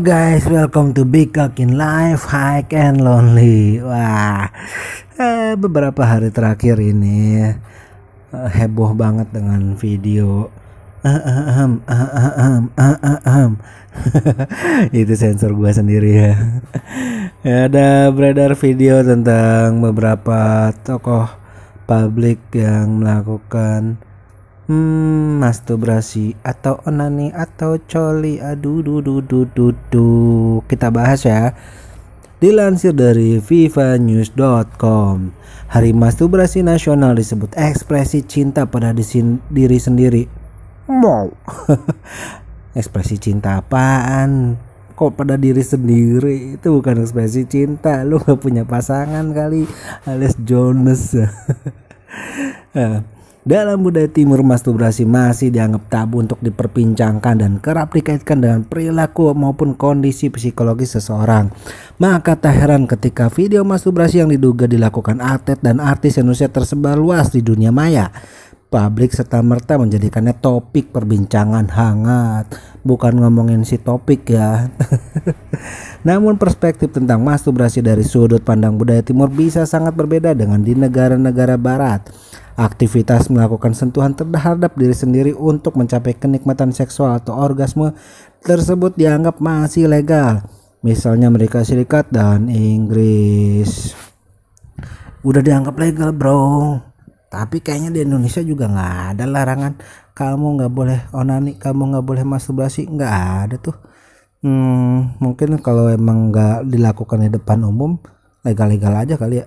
guys, welcome to Big Cock in Life, High and Lonely. Wah, eh, beberapa hari terakhir ini eh, heboh banget dengan video. Itu sensor gua sendiri ya. Ada beredar video tentang beberapa tokoh publik yang melakukan hmm, masturbasi atau onani atau coli aduh du du du du du kita bahas ya dilansir dari vivanews.com hari masturbasi nasional disebut ekspresi cinta pada diri sendiri mau ekspresi cinta apaan kok pada diri sendiri itu bukan ekspresi cinta lu gak punya pasangan kali alias Jonas nah, dalam budaya timur masturbasi masih dianggap tabu untuk diperbincangkan dan kerap dikaitkan dengan perilaku maupun kondisi psikologi seseorang. Maka tak heran ketika video masturbasi yang diduga dilakukan atlet dan artis Indonesia tersebar luas di dunia maya publik serta merta menjadikannya topik perbincangan hangat bukan ngomongin si topik ya namun perspektif tentang masturbasi dari sudut pandang budaya timur bisa sangat berbeda dengan di negara-negara barat aktivitas melakukan sentuhan terhadap diri sendiri untuk mencapai kenikmatan seksual atau orgasme tersebut dianggap masih legal misalnya Amerika Serikat dan Inggris udah dianggap legal bro tapi kayaknya di Indonesia juga nggak ada larangan kamu nggak boleh onani kamu nggak boleh masturbasi nggak ada tuh hmm, mungkin kalau emang nggak dilakukan di depan umum legal-legal aja kali ya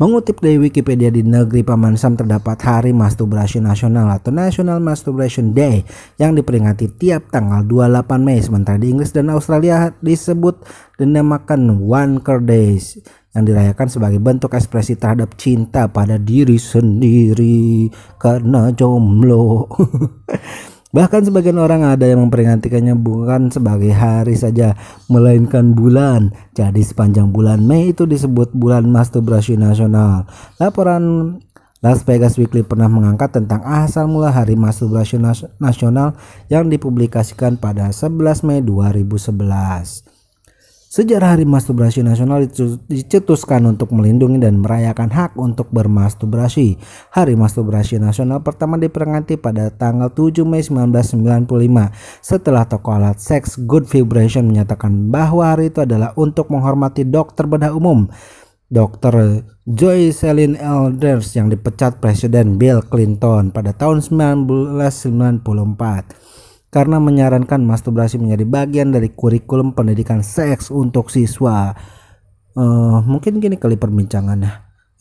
Mengutip dari Wikipedia di negeri Paman Sam terdapat Hari Masturbasi Nasional atau National Masturbation Day yang diperingati tiap tanggal 28 Mei sementara di Inggris dan Australia disebut dinamakan One Wanker Days yang dirayakan sebagai bentuk ekspresi terhadap cinta pada diri sendiri karena jomblo. Bahkan sebagian orang ada yang memperingatikannya bukan sebagai hari saja, melainkan bulan. Jadi sepanjang bulan Mei itu disebut bulan masturbasi nasional. Laporan Las Vegas Weekly pernah mengangkat tentang asal mula hari masturbasi nasional yang dipublikasikan pada 11 Mei 2011. Sejarah Hari Masturbasi Nasional dicetuskan untuk melindungi dan merayakan hak untuk bermasturbasi. Hari Masturbasi Nasional pertama diperingati pada tanggal 7 Mei 1995 setelah tokoh alat seks Good Vibration menyatakan bahwa hari itu adalah untuk menghormati dokter bedah umum. Dr. Joy Selin Elders yang dipecat Presiden Bill Clinton pada tahun 1994 karena menyarankan masturbasi menjadi bagian dari kurikulum pendidikan seks untuk siswa. Uh, mungkin gini kali perbincangannya.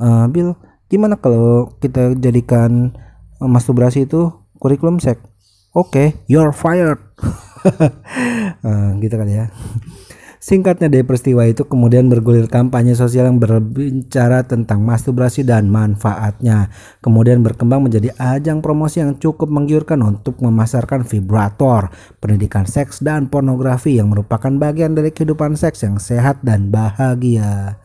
Uh, eh, Bill, gimana kalau kita jadikan eh, masturbasi itu kurikulum seks? Oke, okay, you're fired. uh, gitu kan ya. Singkatnya dari peristiwa itu kemudian bergulir kampanye sosial yang berbicara tentang masturbasi dan manfaatnya. Kemudian berkembang menjadi ajang promosi yang cukup menggiurkan untuk memasarkan vibrator, pendidikan seks dan pornografi yang merupakan bagian dari kehidupan seks yang sehat dan bahagia.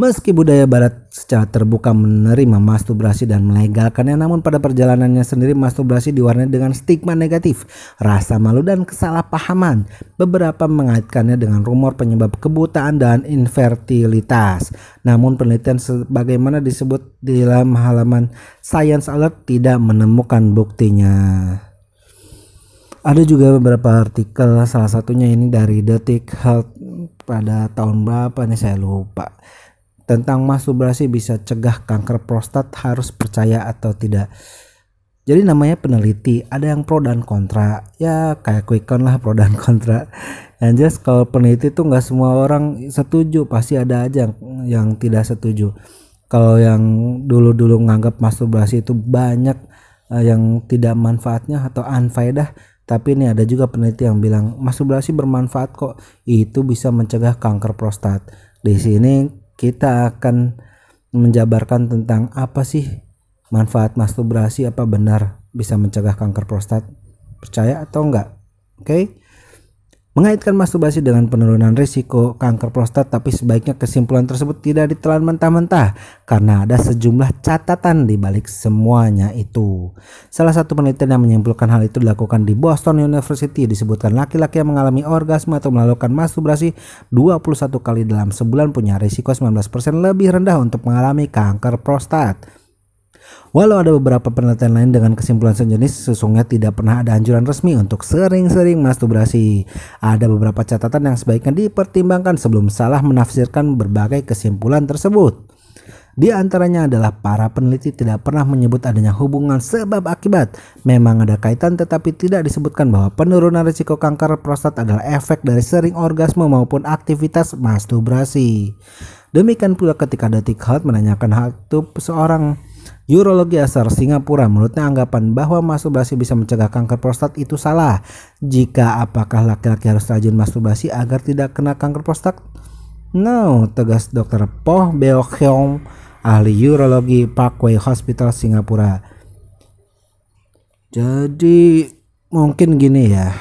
Meski budaya barat secara terbuka menerima masturbasi dan melegalkannya namun pada perjalanannya sendiri masturbasi diwarnai dengan stigma negatif, rasa malu dan kesalahpahaman. Beberapa mengaitkannya dengan rumor penyebab kebutaan dan infertilitas. Namun penelitian sebagaimana disebut di dalam halaman Science Alert tidak menemukan buktinya. Ada juga beberapa artikel salah satunya ini dari Detik Health pada tahun berapa nih saya lupa tentang masturbasi bisa cegah kanker prostat harus percaya atau tidak. Jadi namanya peneliti, ada yang pro dan kontra. Ya kayak quick lah pro dan kontra. Yang jelas kalau peneliti itu nggak semua orang setuju, pasti ada aja yang, yang tidak setuju. Kalau yang dulu-dulu nganggap masturbasi itu banyak uh, yang tidak manfaatnya atau unfaedah, tapi ini ada juga peneliti yang bilang masturbasi bermanfaat kok, itu bisa mencegah kanker prostat. Di sini kita akan menjabarkan tentang apa sih manfaat masturbasi apa benar bisa mencegah kanker prostat percaya atau enggak oke okay? Mengaitkan masturbasi dengan penurunan risiko kanker prostat tapi sebaiknya kesimpulan tersebut tidak ditelan mentah-mentah karena ada sejumlah catatan di balik semuanya itu. Salah satu penelitian yang menyimpulkan hal itu dilakukan di Boston University disebutkan laki-laki yang mengalami orgasme atau melakukan masturbasi 21 kali dalam sebulan punya risiko 19% lebih rendah untuk mengalami kanker prostat. Walau ada beberapa penelitian lain dengan kesimpulan sejenis, sesungguhnya tidak pernah ada anjuran resmi untuk sering-sering masturbasi. Ada beberapa catatan yang sebaiknya dipertimbangkan sebelum salah menafsirkan berbagai kesimpulan tersebut. Di antaranya adalah para peneliti tidak pernah menyebut adanya hubungan sebab akibat. Memang ada kaitan tetapi tidak disebutkan bahwa penurunan risiko kanker prostat adalah efek dari sering orgasme maupun aktivitas masturbasi. Demikian pula ketika Detik Health menanyakan hal itu seorang Urologi asal Singapura menurutnya anggapan bahwa masturbasi bisa mencegah kanker prostat itu salah. Jika apakah laki-laki harus rajin masturbasi agar tidak kena kanker prostat? No, tegas Dr. Poh Beok Hyong, ahli urologi Parkway Hospital Singapura. Jadi mungkin gini ya,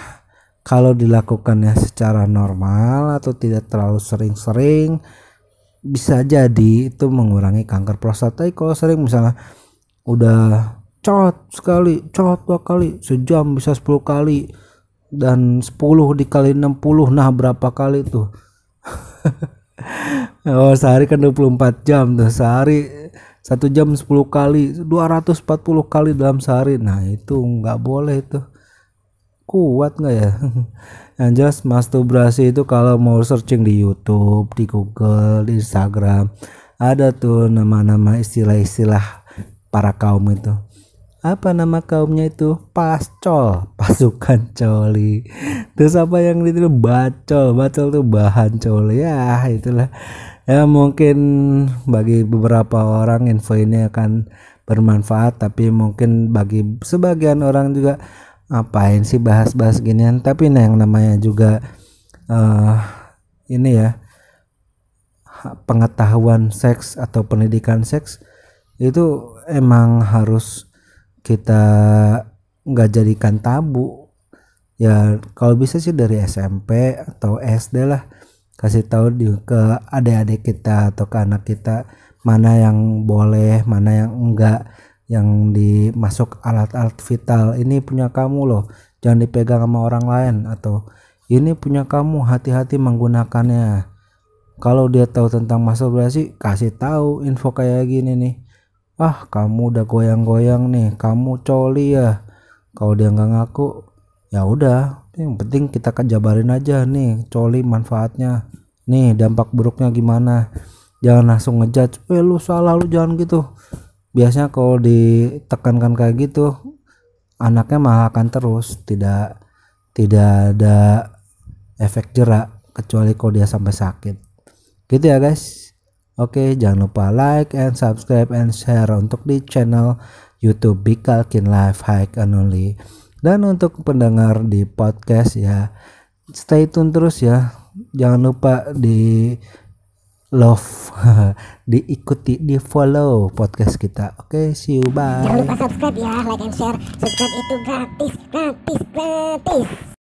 kalau dilakukannya secara normal atau tidak terlalu sering-sering, bisa jadi itu mengurangi kanker prostat tapi kalau sering misalnya udah cot sekali cot dua kali sejam bisa 10 kali dan 10 dikali 60 nah berapa kali tuh oh sehari kan 24 jam tuh sehari satu jam 10 kali 240 kali dalam sehari nah itu nggak boleh itu kuat nggak ya yang jelas masturbasi itu kalau mau searching di YouTube di Google di Instagram ada tuh nama-nama istilah-istilah para kaum itu apa nama kaumnya itu pascol pasukan coli terus apa yang itu bacol bacol tuh bahan coli ya itulah ya mungkin bagi beberapa orang info ini akan bermanfaat tapi mungkin bagi sebagian orang juga ngapain sih bahas-bahas ginian tapi nah yang namanya juga uh, ini ya pengetahuan seks atau pendidikan seks itu emang harus kita nggak jadikan tabu ya kalau bisa sih dari SMP atau SD lah kasih tahu di, ke adik-adik kita atau ke anak kita mana yang boleh mana yang enggak yang dimasuk alat-alat vital ini punya kamu loh jangan dipegang sama orang lain atau ini punya kamu hati-hati menggunakannya kalau dia tahu tentang masturbasi kasih tahu info kayak gini nih ah kamu udah goyang-goyang nih kamu coli ya kalau dia nggak ngaku ya udah yang penting kita kan jabarin aja nih coli manfaatnya nih dampak buruknya gimana jangan langsung ngejudge eh lu salah lu jangan gitu biasanya kalau ditekankan kayak gitu anaknya malah akan terus tidak tidak ada efek jerak kecuali kalau dia sampai sakit gitu ya guys oke jangan lupa like and subscribe and share untuk di channel youtube Bikalkin Life Hike and Only dan untuk pendengar di podcast ya stay tune terus ya jangan lupa di love diikuti di follow podcast kita oke okay, see you bye jangan lupa subscribe ya like and share subscribe itu gratis gratis gratis